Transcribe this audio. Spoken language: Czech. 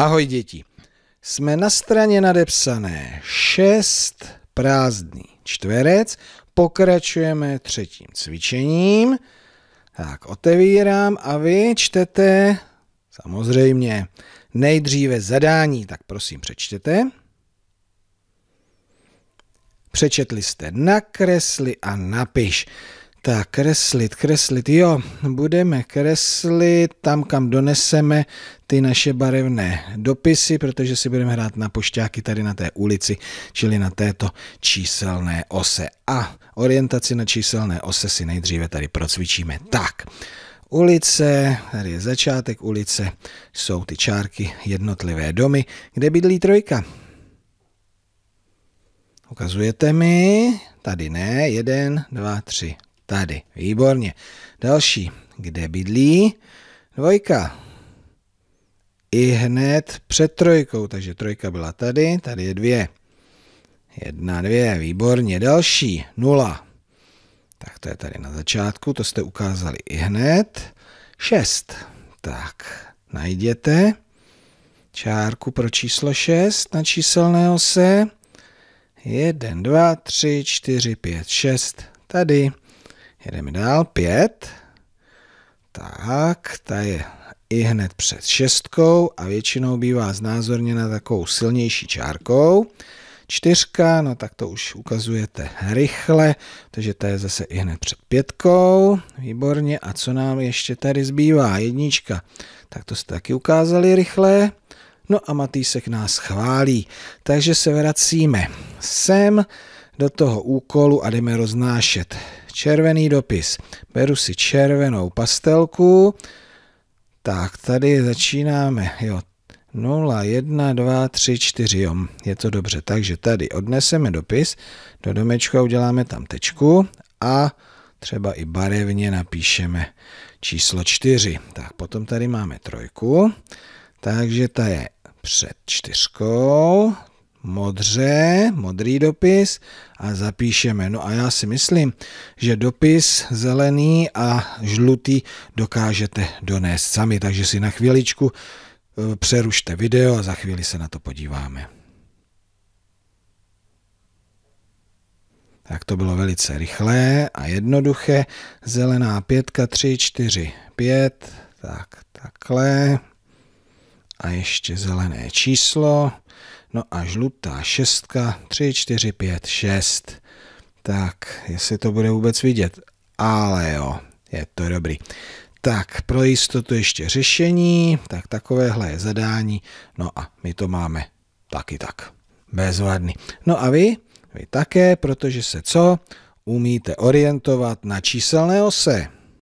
Ahoj děti. Jsme na straně nadepsané 6 prázdný čtverec. Pokračujeme třetím cvičením. Tak, otevírám a vy čtete samozřejmě nejdříve zadání. Tak prosím, přečtěte. Přečetli jste nakresli a napiš. Tak, kreslit, kreslit, jo, budeme kreslit tam, kam doneseme ty naše barevné dopisy, protože si budeme hrát na pošťáky tady na té ulici, čili na této číselné ose. A orientaci na číselné ose si nejdříve tady procvičíme. Tak, ulice, tady je začátek ulice, jsou ty čárky, jednotlivé domy, kde bydlí trojka. Ukazujete mi, tady ne, jeden, dva, tři, Tady, výborně. Další, kde bydlí? Dvojka. I hned před trojkou, takže trojka byla tady, tady je dvě. Jedna, dvě, výborně. Další, nula. Tak to je tady na začátku, to jste ukázali i hned. Šest. Tak, najděte čárku pro číslo šest na číselné ose. Jeden dva tři čtyři pět šest. Tady. Jedeme dál, pět. Tak, ta je i hned před šestkou a většinou bývá znázorněna takovou silnější čárkou. Čtyřka, no tak to už ukazujete rychle, takže ta je zase i hned před pětkou. Výborně, a co nám ještě tady zbývá? Jednička, tak to jste taky ukázali rychle. No a Matýsek nás chválí, takže se vracíme sem do toho úkolu a jdeme roznášet Červený dopis. Beru si červenou pastelku. Tak, tady začínáme. Jo, 0, 1, 2, 3, 4, jo, je to dobře. Takže tady odneseme dopis do domečka, uděláme tam tečku a třeba i barevně napíšeme číslo 4. Tak potom tady máme trojku, takže ta je před čtyřkou, modře, modrý dopis a zapíšeme. No a já si myslím, že dopis zelený a žlutý dokážete donést sami, takže si na chvíličku e, přerušte video a za chvíli se na to podíváme. Tak to bylo velice rychlé a jednoduché. Zelená pětka, tři, čtyři, pět. Tak, takhle. A ještě zelené číslo. No a žlutá šestka, 3, 4, 5, 6. Tak, jestli to bude vůbec vidět. Ale jo, je to dobrý. Tak, pro jistotu ještě řešení, tak takovéhle je zadání, no a my to máme taky tak. Bezvadný. No a vy? Vy také, protože se co? Umíte orientovat na číselné ose.